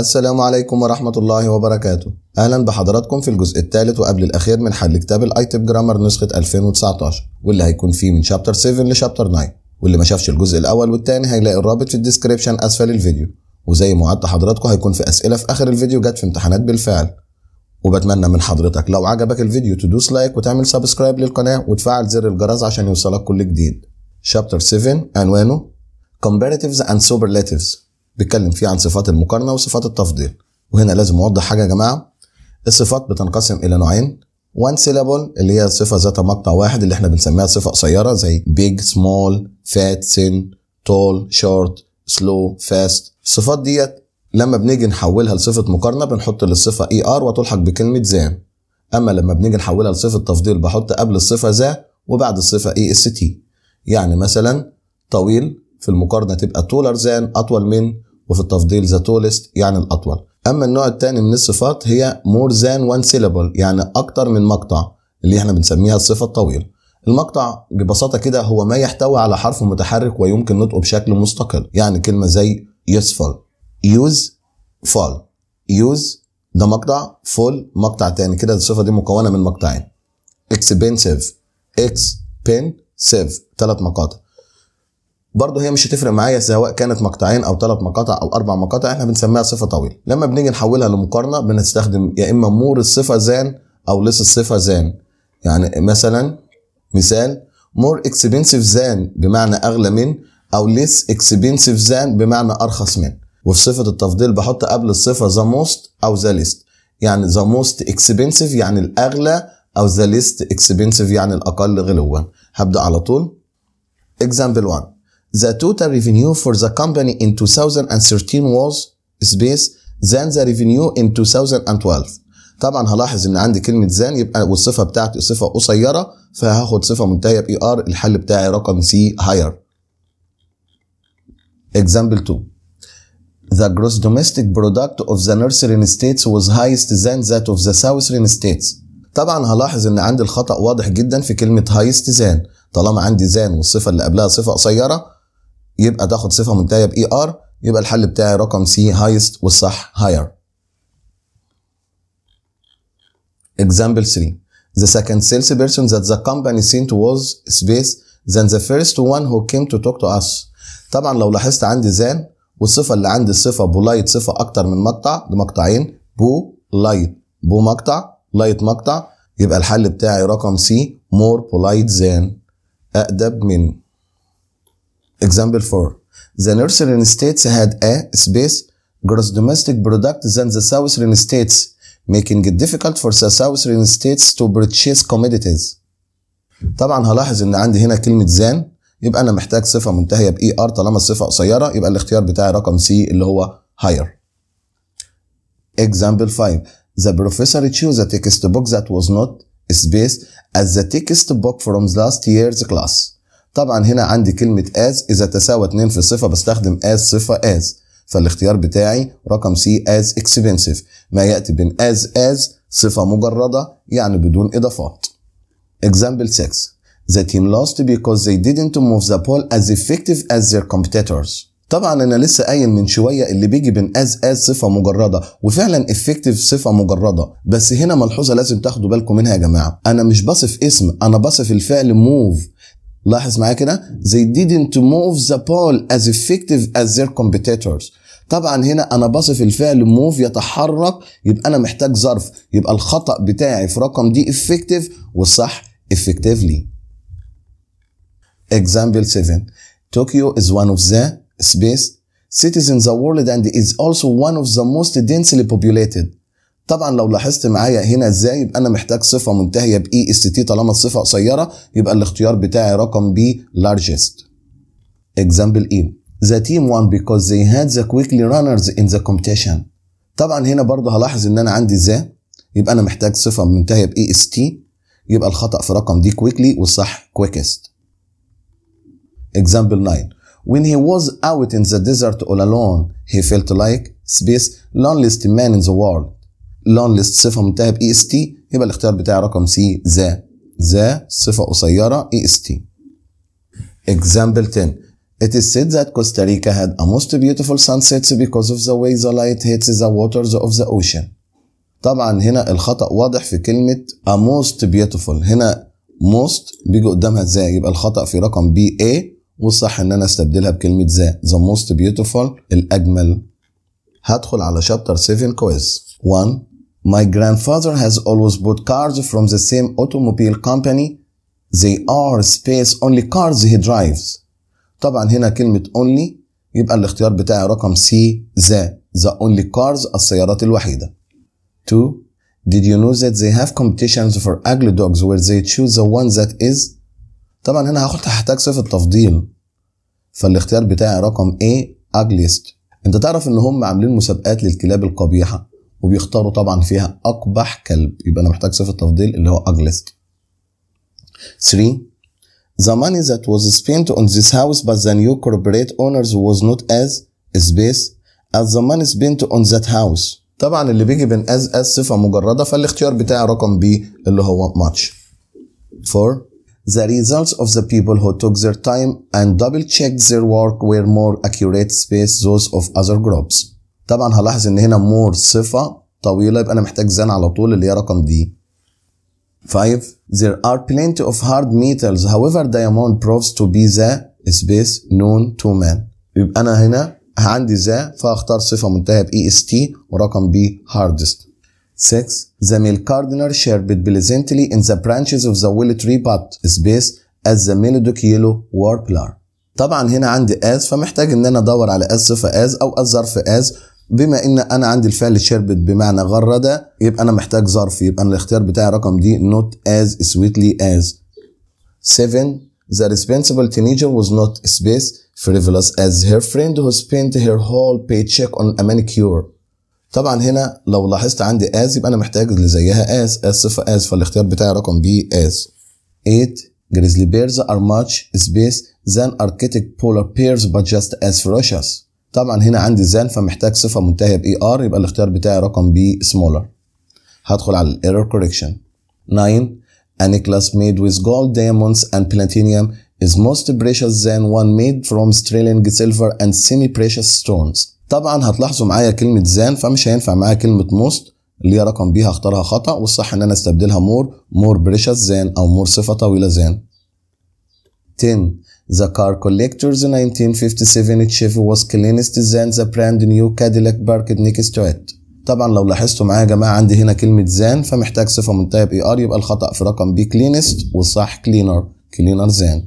السلام عليكم ورحمة الله وبركاته أهلا بحضراتكم في الجزء الثالث وقبل الأخير من حل كتاب الأيتب جرامر نسخة 2019 واللي هيكون فيه من شابتر 7 لشابتر 9 واللي ما شافش الجزء الأول والثاني هيلاقي الرابط في الديسكريبشن أسفل الفيديو وزي ما وعدت حضراتكم هيكون في أسئلة في آخر الفيديو جت في امتحانات بالفعل وبتمنى من حضرتك لو عجبك الفيديو تدوس لايك وتعمل سبسكرايب للقناة وتفعل زر الجرس عشان يوصلك كل جديد شابتر 7 عنوانه Comparatives and Superlatives بيتكلم فيه عن صفات المقارنه وصفات التفضيل وهنا لازم اوضح حاجه يا جماعه الصفات بتنقسم الى نوعين وان سيلابل اللي هي صفه ذات مقطع واحد اللي احنا بنسميها صفه قصيره زي بيج سمول فات سن تول شورت سلو فاست الصفات ديت لما بنيجي نحولها لصفه مقارنه بنحط للصفه اي e ار وتلحق بكلمه زان اما لما بنيجي نحولها لصفه تفضيل بحط قبل الصفه ذا وبعد الصفه اي اس تي يعني مثلا طويل في المقارنه تبقى تولر زان اطول من وفي التفضيل ذا تولست يعني الأطول أما النوع الثاني من الصفات هي مور ذان وان سيلابل يعني أكتر من مقطع اللي احنا بنسميها الصفة الطويلة المقطع ببساطة كده هو ما يحتوي على حرف متحرك ويمكن نطقه بشكل مستقل يعني كلمة زي useful يوز فول يوز ده مقطع فول مقطع تاني كده الصفة دي مكونة من مقطعين اكسبنسيف بين سيف ثلاث مقاطع برضه هي مش هتفرق معايا سواء كانت مقطعين او ثلاث مقاطع او اربع مقاطع احنا بنسميها صفه طويله لما بنيجي نحولها لمقارنه بنستخدم يا اما مور الصفه زان او لس الصفه زان يعني مثلا مثال مور اكسبنسيف زان بمعنى اغلى من او ليس اكسبنسيف زان بمعنى ارخص من وفي صفه التفضيل بحط قبل الصفه ذا موست او ذا ليست يعني ذا موست اكسبنسيف يعني الاغلى او ذا ليست اكسبنسيف يعني الاقل غلوا هبدا على طول اكزامبل 1 The total revenue for the company in 2013 was space than the revenue in 2012 طبعا هلاحظ ان عندي كلمه than يبقى والصفه بتاعتي صفه قصيره فهاخد صفه منتهيه باي ار الحل بتاعي رقم سي higher example 2 The gross domestic product of the northern states was highest than that of the southern states. طبعا هلاحظ ان عندي الخطأ واضح جدا في كلمة highest than طالما عندي than والصفة اللي قبلها صفة قصيرة يبقى تاخد صفه منتهيه باي ار يبقى الحل بتاعي رقم سي هايست والصح هاير example 3 the second salesperson that the company sent was space than the first one who came to talk to us طبعا لو لاحظت عندي زان والصفه اللي عندي صفه بولايت صفه اكتر من مقطع لمقطعين بو لايت بو مقطع لايت مقطع يبقى الحل بتاعي رقم سي more polite than أدب من Example 4. The northern states had a space gross domestic product than the southern states, making it difficult for the southern states to purchase commodities. طبعا هلاحظ ان عندي هنا كلمة than يبقى انا محتاج صفة منتهية بـ ER طالما الصفة قصيرة يبقى الاختيار بتاعي رقم C اللي هو higher. Example 5. The professor chose a textbook that was not space as the textbook from last year's class. طبعا هنا عندي كلمة as إذا تساوى 2 في الصفة بستخدم as صفة as فالاختيار بتاعي رقم سي as expensive ما يأتي بين as as صفة مجردة يعني بدون إضافات. Example 6 The team lost because they didn't move the ball as effective as their competitors. طبعا انا لسه قايل من شويه اللي بيجي بين از از صفه مجرده وفعلا افكتيف صفه مجرده بس هنا ملحوظه لازم تاخدوا بالكم منها يا جماعه انا مش بصف اسم انا بصف الفعل موف لاحظ معايا كده they didn't move the ball as effective as their competitors طبعا هنا انا بصف الفعل موف يتحرك يبقى انا محتاج ظرف يبقى الخطا بتاعي في رقم دي effective والصح effectively example 7 Tokyo is one of the space cities in the world and is also one of the most densely populated طبعا لو لاحظت معايا هنا ازاي يبقى انا محتاج صفه منتهيه باي اس تي طالما الصفه قصيره يبقى الاختيار بتاعي رقم بي largest اكزامبل اي e. the team won because they had the quickly runners in the competition طبعا هنا برضه هلاحظ ان انا عندي ازاي يبقى انا محتاج صفه منتهيه باي اس تي يبقى الخطا في رقم دي quickly والصح quickest اكزامبل 9 when he was out in the desert all alone he felt like space loneliest man in the world لون ليست صفه منتهيه باي اس تي يبقى الاختيار بتاعي رقم سي ذا ذا صفه قصيره اي اس تي اكزامبل 10 It is said that Costa Rica had a most beautiful sunsets because of the way the light hits the waters of the ocean. طبعا هنا الخطأ واضح في كلمة a most beautiful هنا most بيجي قدامها ذا يبقى الخطأ في رقم بي A والصح ان انا استبدلها بكلمة ذا the most beautiful الأجمل هدخل على شابتر 7 quiz 1 My grandfather has always bought cars from the same automobile company. They are space only cars he drives. طبعا هنا كلمة only يبقى الاختيار بتاعي رقم C the the only cars السيارات الوحيدة. 2. Did you know that they have competitions for ugly dogs where they choose the one that is طبعا هنا هاخد هحتاج صفة تفضيل فالاختيار بتاعي رقم A ugliest انت تعرف ان هم عاملين مسابقات للكلاب القبيحة وبيختاروا طبعا فيها اقبح كلب يبقى انا محتاج صفه تفضيل اللي هو اجلست 3 The money that was spent on this house by the new corporate owners was not as space as the money spent on that house طبعا اللي بيجي بين as as صفه مجرده فالاختيار بتاعي رقم B اللي هو much 4 The results of the people who took their time and double checked their work were more accurate space those of other groups طبعا هلاحظ ان هنا مور صفه طويله يبقى انا محتاج زن على طول اللي هي رقم دي 5 there are plenty of hard metals however diamond proves to be the space known to man يبقى انا هنا عندي ذا فاختار صفه منتهيه بـ EST ورقم بي hardest 6 the male cardinal sherbet pleasantly in the branches of the willow tree but space as the melodic yellow warbler طبعا هنا عندي as فمحتاج ان انا ادور على as صفه as او as ظرف as بما ان انا عندي الفعل شربت بمعنى غرد يبقى انا محتاج ظرف يبقى انا الاختيار بتاعي رقم دي not as sweetly as 7 The responsible teenager was not space frivolous as her friend who spent her whole paycheck on a manicure طبعا هنا لو لاحظت عندي as يبقى انا محتاج اللي زيها as as صفة as فالاختيار بتاعي رقم بي as 8 grizzly bears are much space than arctic polar bears but just as ferocious طبعا هنا عندي زان فمحتاج صفه منتهيه باي ار e يبقى الاختيار بتاعي رقم بي سمولر هدخل على الايرور كوركشن 9 A necklace made with gold, diamonds, and platinum is most precious than one made from sterling silver and semi-precious stones. طبعا هتلاحظوا معايا كلمة زان فمش هينفع معايا كلمة most اللي هي رقم بيها هختارها خطأ والصح إن أنا استبدلها more more precious than أو more صفة طويلة than. 10 The car collector's 1957 Chevy was cleanest than the brand new Cadillac parked next to it. طبعا لو لاحظتوا معايا يا جماعه عندي هنا كلمه زان فمحتاج صفه منتهيه ب ار يبقى الخطا في رقم بي كلينست والصح كلينر كلينر زان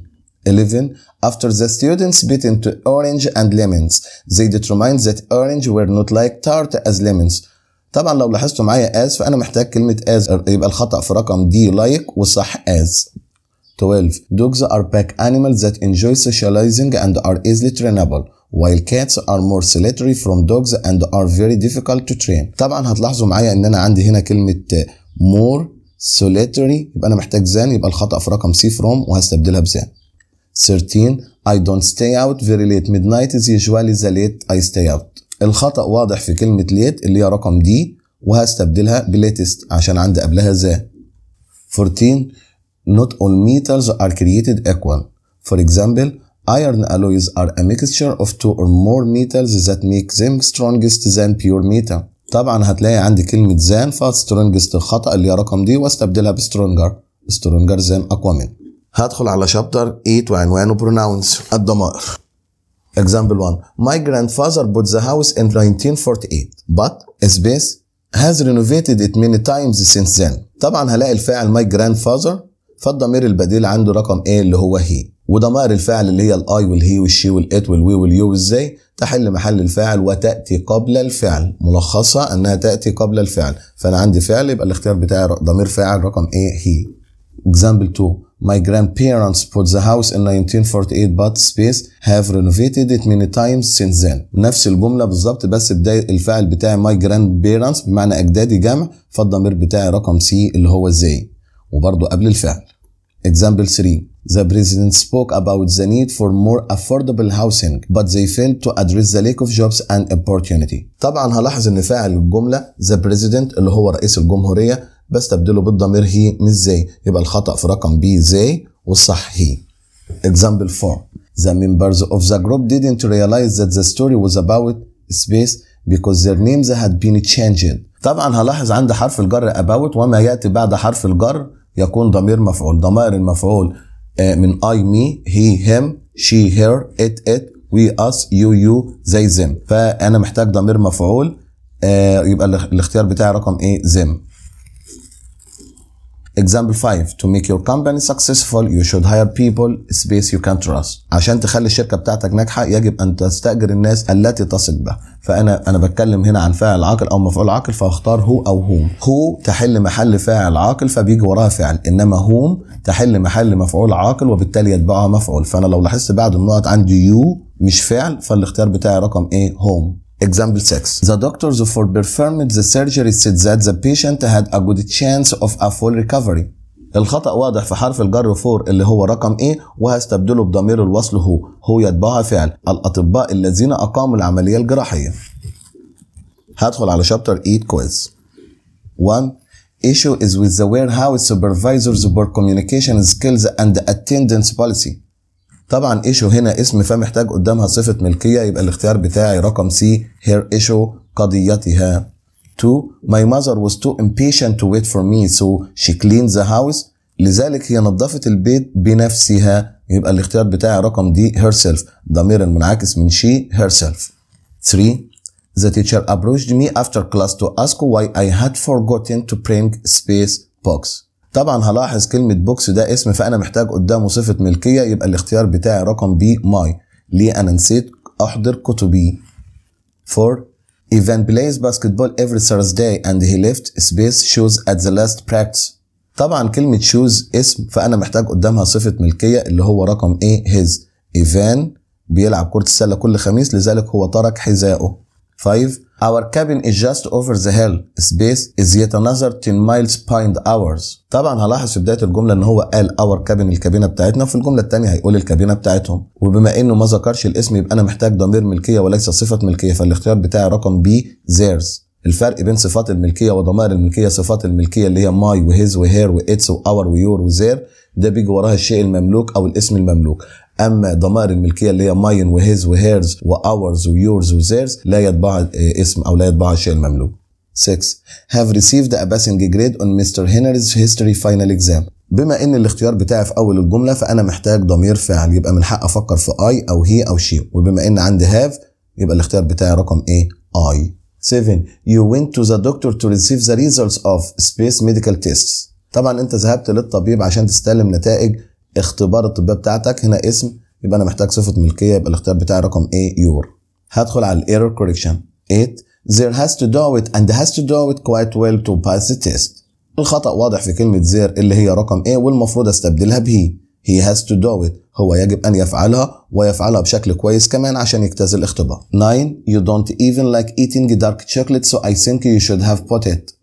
11 After the students bit into orange and lemons, they determined that orange were not like tart as lemons. طبعا لو لاحظتوا معايا as فأنا محتاج كلمة as يبقى الخطأ في رقم دي like والصح as. 12. Dogs are pack animals that enjoy socializing and are easily trainable. while cats are more solitary from dogs and are very difficult to train. طبعا هتلاحظوا معايا ان انا عندي هنا كلمة more solitary يبقى انا محتاج زان يبقى الخطأ في رقم C from وهستبدلها بزان. 13 I don't stay out very late midnight is usually the late I stay out. الخطأ واضح في كلمة late اللي هي رقم D وهستبدلها بليتست عشان عندي قبلها زان. 14 Not all metals are created equal. For example, iron alloys are a mixture of two or more metals that make them strongest than pure metal. طبعا هتلاقي عندي كلمة than فسترونجست الخطأ اللي هي رقم دي واستبدلها بسترونجر. سترونجر than أقوى منه. هدخل على شابتر 8 وعنوانه pronouns الضمائر. Example 1 My grandfather bought the house in 1948 but space has renovated it many times since then. طبعا هلاقي الفاعل my grandfather فالضمير البديل عنده رقم A اللي هو هي وضمائر الفاعل اللي هي الاي والهي والشي والات والوي واليو والزي تحل محل الفاعل وتاتي قبل الفعل ملخصها انها تاتي قبل الفعل فانا عندي فعل يبقى الاختيار بتاعي ضمير فاعل رقم A هي example 2 My grandparents put the house in 1948 but space have renovated it many times since then. نفس الجملة بالظبط بس بداية الفعل بتاعي my grandparents بمعنى أجدادي جمع فالضمير بتاعي رقم C اللي هو زي وبرضه قبل الفعل. Example 3. The president spoke about the need for more affordable housing, but they failed to address the lack of jobs and opportunity. طبعا هلاحظ ان فاعل الجمله the president اللي هو رئيس الجمهوريه بستبدله بالضمير هي مش زي يبقى الخطا في رقم بي زي والصح هي. Example 4. The members of the group didn't realize that the story was about space because their names had been changed. طبعا هلاحظ عند حرف الجر about وما ياتي بعد حرف الجر يكون ضمير مفعول ضمائر المفعول آه، من اي مي هي هيم شي هير ات ات وي اس يو يو زي زم فانا محتاج ضمير مفعول آه، يبقى الاختيار بتاعي رقم ايه زم Example 5 to make your company successful you should hire people space you can trust عشان تخلي الشركه بتاعتك ناجحه يجب ان تستاجر الناس التي تثق بها فانا انا بتكلم هنا عن فاعل عاقل او مفعول عاقل فاختار هو او هوم هو تحل محل فاعل عاقل فبيجي وراها فعل انما هوم تحل محل مفعول عاقل وبالتالي يتبعها مفعول فانا لو لاحظت بعد النقط عندي يو مش فعل فالاختيار بتاعي رقم ايه هوم Example 6. The doctors who performed the surgery said that the patient had a good chance of a full recovery. الخطأ واضح في حرف الجر فور اللي هو رقم ايه وهستبدله بضمير الوصل هو هو يتبعها فعل الأطباء الذين أقاموا العملية الجراحية. هدخل على شابتر 8 كويز. 1 Issue is with the warehouse supervisors for communication skills and attendance policy. طبعا ايشو هنا اسم فمحتاج قدامها صفة ملكية يبقى الاختيار بتاعي رقم سي هير ايشو قضيتها تو my mother was too impatient to wait for me so she cleaned the house لذلك هي نظفت البيت بنفسها يبقى الاختيار بتاعي رقم دي herself ضمير المنعكس من she herself 3 The teacher approached me after class to ask why I had forgotten to bring space box طبعا هلاحظ كلمة بوكس ده اسم فأنا محتاج قدامه صفة ملكية يبقى الاختيار بتاعي رقم بي ماي ليه أنا نسيت أحضر كتبي for Ivan plays basketball every Thursday and he left space shoes at the last practice طبعا كلمة shoes اسم فأنا محتاج قدامها صفة ملكية اللي هو رقم ايه his Ivan بيلعب كرة السلة كل خميس لذلك هو ترك حذائه 5 Our cabin is just over the hill. Space is yet another 10 miles behind ours. طبعا هلاحظ في بداية الجملة ان هو قال our cabin الكابينة بتاعتنا وفي الجملة التانية هيقول الكابينة بتاعتهم وبما انه ما ذكرش الاسم يبقى انا محتاج ضمير ملكية وليس صفة ملكية فالاختيار بتاعي رقم B theirs. الفرق بين صفات الملكية وضمائر الملكية صفات الملكية اللي هي my وهيز وهير و وأور ويور وزير ده بيجي وراها الشيء المملوك أو الاسم المملوك اما ضمائر الملكيه اللي هي ماين وهيز وهيرز واورز ويورز وزيرز لا يتبع آه، اسم او لا يتبع شيء المملوك 6 have received a passing grade on Mr. Henry's history final exam بما ان الاختيار بتاعي في اول الجمله فانا محتاج ضمير فاعل يبقى من حق افكر في اي او هي او شي وبما ان عندي هاف يبقى الاختيار بتاعي رقم ايه اي 7 you went to the doctor to receive the results of space medical tests طبعا انت ذهبت للطبيب عشان تستلم نتائج اختبار الطبيه بتاعتك هنا اسم يبقى انا محتاج صفه ملكيه يبقى الاختيار بتاعي رقم ايه يور هدخل على الايرور كوركشن 8 there has to do it and has to do it quite well to pass the test الخطأ واضح في كلمة زير اللي هي رقم ايه والمفروض استبدلها بهي he has to do it هو يجب أن يفعلها ويفعلها بشكل كويس كمان عشان يجتاز الاختبار 9 you don't even like eating dark chocolate so I think you should have put it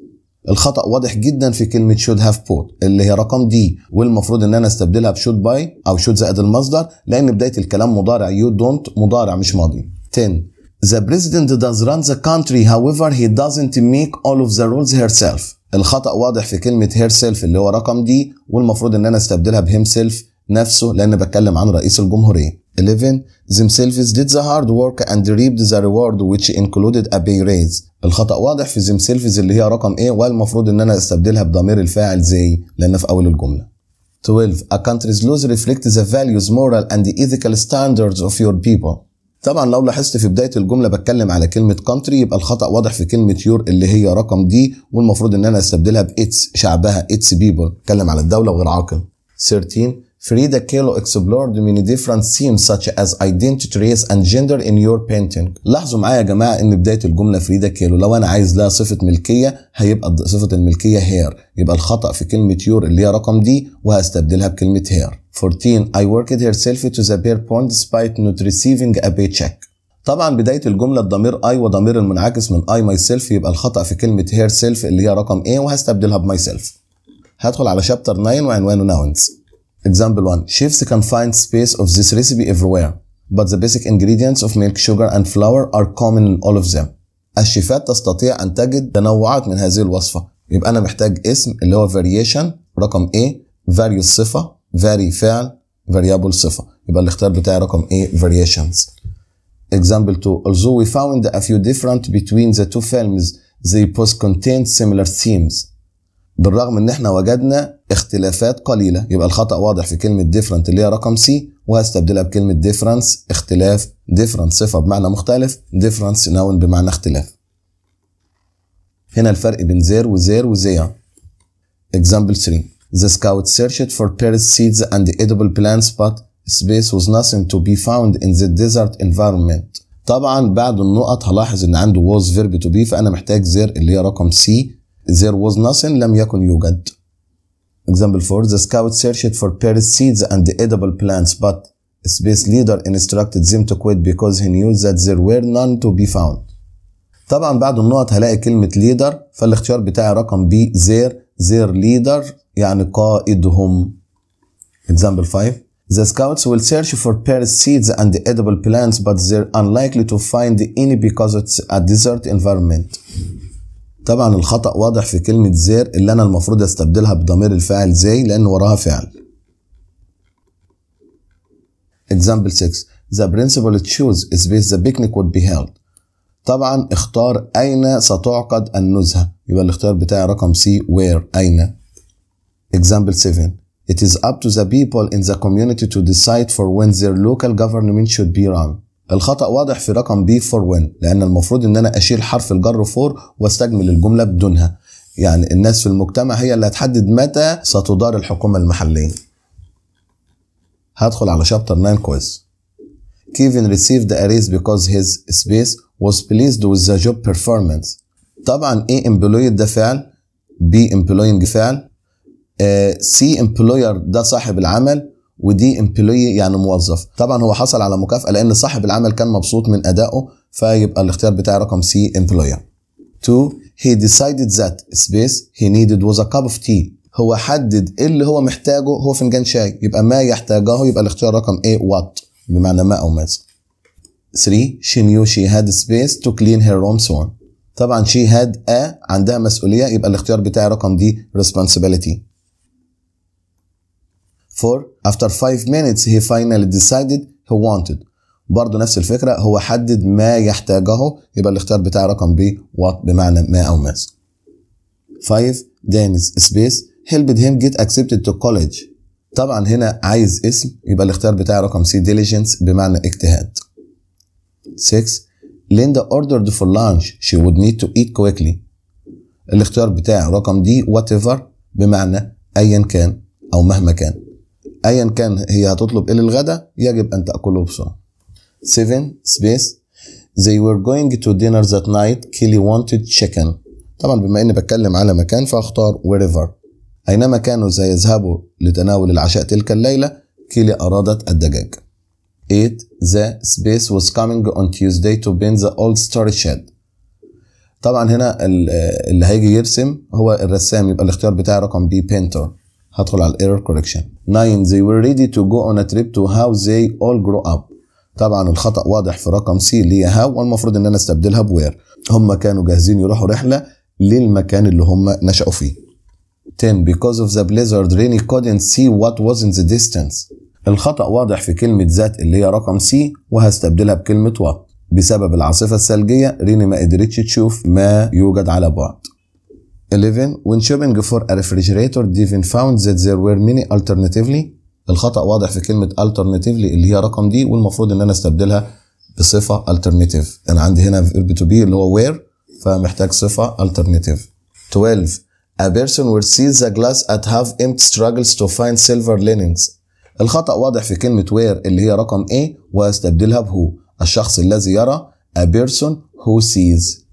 الخطا واضح جدا في كلمه شود هاف بوت اللي هي رقم دي والمفروض ان انا استبدلها بشود باي او شود زائد المصدر لان بدايه الكلام مضارع يو دونت مضارع مش ماضي 10 The president does run the country however he doesn't make all of the rules herself الخطأ واضح في كلمة herself اللي هو رقم دي والمفروض ان انا استبدلها بhimself نفسه لان بتكلم عن رئيس الجمهورية 11 themselves did the hard work and reaped the reward which included a pay raise الخطأ واضح في themselves اللي هي رقم ايه والمفروض ان انا استبدلها بضمير الفاعل زي لان في اول الجملة 12 a country's laws reflect the values moral and the ethical standards of your people طبعا لو لاحظت في بداية الجملة بتكلم على كلمة country يبقى الخطأ واضح في كلمة يور اللي هي رقم دي والمفروض ان انا استبدلها ب its شعبها its people اتكلم على الدولة وغير عاقل 13 فريدا كيلو explored many different themes such as identity, race and gender in your painting. لاحظوا معايا يا جماعة إن بداية الجملة فريدا كيلو لو أنا عايز لها صفة ملكية هيبقى صفة الملكية هير يبقى الخطأ في كلمة يور اللي هي رقم دي وهستبدلها بكلمة هير. 14 I worked herself to the bare point despite not receiving a paycheck. طبعا بدايه الجمله الضمير اي وضمير المنعكس من اي ماي سيلف يبقى الخطا في كلمه هير سيلف اللي هي رقم ايه وهستبدلها بماي سيلف هدخل على شابتر 9 وعنوانه ناونز Example 1. Chefs can find space of this recipe everywhere, but the basic ingredients of milk, sugar, and flour are common in all of them. الشيفات تستطيع أن تجد تنوعات من هذه الوصفة يبقى أنا محتاج اسم اللي هو variation رقم A value صفة vary فعل variable صفة يبقى الاختيار بتاعي رقم A variations Example 2 Although we found a few different between the two films they both contained similar themes بالرغم ان احنا وجدنا اختلافات قليلة يبقى الخطأ واضح في كلمة different اللي هي رقم سي وهستبدلها بكلمة difference اختلاف difference صفة بمعنى مختلف difference noun بمعنى اختلاف هنا الفرق بين زير وزير وزير example 3 the scout searched for pears seeds and edible plants but space was nothing to be found in the desert environment طبعا بعد النقط هلاحظ ان عنده was verb to be فانا محتاج زير اللي هي رقم سي there was nothing لم يكن يوجد Example 4. The scouts searched for seeds and the edible plants, but space leader instructed them to quit because he knew that there were none to be found. طبعا بعد النقط هلاقي كلمة leader فالاختيار بتاعي رقم B their their leader يعني قائدهم. Example 5. The scouts will search for seeds and the edible plants but they're unlikely to find any because it's a desert environment. طبعا الخطأ واضح في كلمة زير اللي أنا المفروض أستبدلها بضمير الفاعل زي لأن وراها فعل. Example 6 The principal choose is where the picnic would be held. طبعا اختار أين ستعقد النزهة يبقى الاختيار بتاعي رقم سي where أين. Example 7 It is up to the people in the community to decide for when their local government should be run. الخطأ واضح في رقم B for when لأن المفروض إن أنا أشيل حرف الجر فور واستجمل الجملة بدونها يعني الناس في المجتمع هي اللي هتحدد متى ستدار الحكومة المحلية هدخل على شابتر 9 كويس كيفن ريسيفد the arrays بيكوز هيز سبيس واز بليزد وذ ذا جوب بيرفورمانس طبعا A امبلوي ده فعل B امبلوينج فعل سي آه، C ده صاحب العمل ودي امبلوي يعني موظف طبعا هو حصل على مكافاه لان صاحب العمل كان مبسوط من ادائه فيبقى الاختيار بتاعي رقم سي امبلوي 2 he decided that space he needed was a cup of tea هو حدد ايه اللي هو محتاجه هو فنجان شاي يبقى ما يحتاجه يبقى الاختيار رقم ايه وات بمعنى ما او ماذا 3 she knew she had space to clean her room soon طبعا she had a عندها مسؤوليه يبقى الاختيار بتاعي رقم دي responsibility 4 after 5 minutes he finally decided he wanted برضه نفس الفكرة هو حدد ما يحتاجه يبقى الاختيار بتاعي رقم بي وات بمعنى ما أو ماس 5 Dennis space helped him get accepted to college طبعا هنا عايز اسم يبقى الاختيار بتاعي رقم سي diligence بمعنى اجتهاد 6 Linda ordered for lunch she would need to eat quickly الاختيار بتاعي رقم دي whatever بمعنى ايا كان او مهما كان ايا كان هي هتطلب ايه للغدا يجب ان تاكله بسرعه 7 سبيس they were going to dinner that night Kelly wanted chicken طبعا بما اني بتكلم على مكان فاختار wherever اينما كانوا سيذهبوا لتناول العشاء تلك الليله كيلي ارادت الدجاج 8 the space was coming on Tuesday to paint the old storage shed طبعا هنا اللي هيجي يرسم هو الرسام يبقى الاختيار بتاعي رقم بي painter هدخل على الايرور كوركشن 9 they were ready to go on a trip to how they all grow up طبعا الخطا واضح في رقم سي اللي هي هاو والمفروض ان انا استبدلها بوير هم كانوا جاهزين يروحوا رحله للمكان اللي هم نشأوا فيه 10 because of the blizzard Rainy couldn't see what was in the distance الخطأ واضح في كلمة ذات اللي هي رقم سي وهستبدلها بكلمة وات بسبب العاصفة الثلجية ريني ما قدرتش تشوف ما يوجد على بعد 11 when shopping for a refrigerator Devin found that there were many alternatively الخطأ واضح في كلمة alternatively اللي هي رقم دي والمفروض ان انا استبدلها بصفة alternative انا عندي هنا verb to be اللي هو where فمحتاج صفة alternative 12 a person will see the glass at half empty struggles to find silver linings الخطأ واضح في كلمة where اللي هي رقم A واستبدلها بهو الشخص الذي يرى a person who sees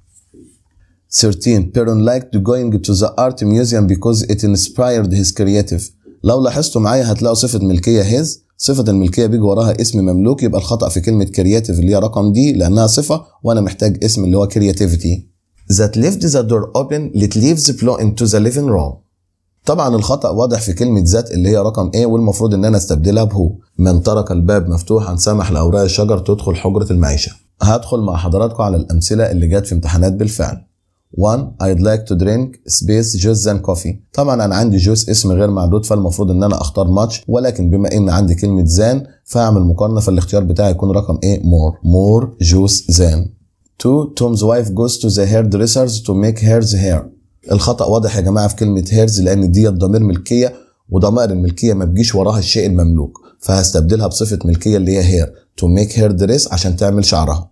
13 Perron liked going to the art museum because it inspired his creative لو لاحظتوا معايا هتلاقوا صفة ملكية his صفة الملكية بيجي وراها اسم مملوك يبقى الخطأ في كلمة creative اللي هي رقم دي لأنها صفة وأنا محتاج اسم اللي هو creativity That left the door open let leaves flow into the living room. طبعا الخطأ واضح في كلمة ذات اللي هي رقم ايه والمفروض ان انا استبدلها بهو. من ترك الباب مفتوحا سمح لأوراق الشجر تدخل حجرة المعيشة. هدخل مع حضراتكم على الأمثلة اللي جت في امتحانات بالفعل. 1 I'd like to drink space juice and coffee طبعا انا عندي جوس اسم غير معدود فالمفروض ان انا اختار ماتش ولكن بما ان عندي كلمه زان فاعمل مقارنه فالاختيار بتاعي يكون رقم ايه مور مور جوس زان 2 Tom's wife goes to the hairdressers to make hers hair الخطا واضح يا جماعه في كلمه هيرز لان دي ضمير ملكيه وضمائر الملكيه ما بيجيش وراها الشيء المملوك فهستبدلها بصفه ملكيه اللي هي هير تو ميك هير دريس عشان تعمل شعرها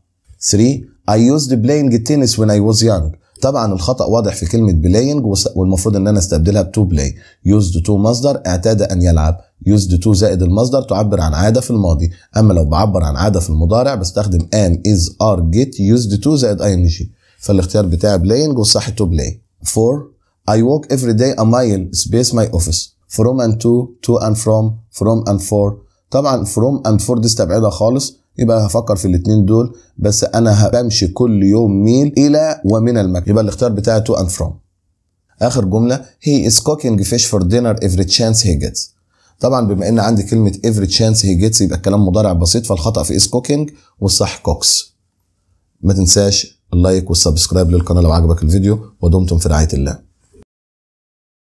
3 I used playing tennis when I was young طبعا الخطا واضح في كلمه بلاينج والمفروض ان انا استبدلها بتو بلاي يوزد تو مصدر اعتاد ان يلعب يوزد تو زائد المصدر تعبر عن عاده في الماضي اما لو بعبر عن عاده في المضارع بستخدم ان از ار جيت يوزد تو زائد اي ان جي فالاختيار بتاعي بلاينج والصح تو بلاي 4 اي ووك افري داي ا مايل سبيس ماي اوفيس فروم اند تو تو اند فروم فروم اند فور طبعا فروم اند فور دي استبعدها خالص يبقى هفكر في الاثنين دول بس انا بمشي كل يوم ميل الى ومن المكتب يبقى الاختيار بتاعه تو اند فروم اخر جمله هي از كوكينج فيش فور دينر افري تشانس هي جيتس طبعا بما ان عندي كلمه افري تشانس هي جيتس يبقى الكلام مضارع بسيط فالخطا في از كوكينج والصح كوكس ما تنساش اللايك والسبسكرايب للقناه لو عجبك الفيديو ودمتم في رعايه الله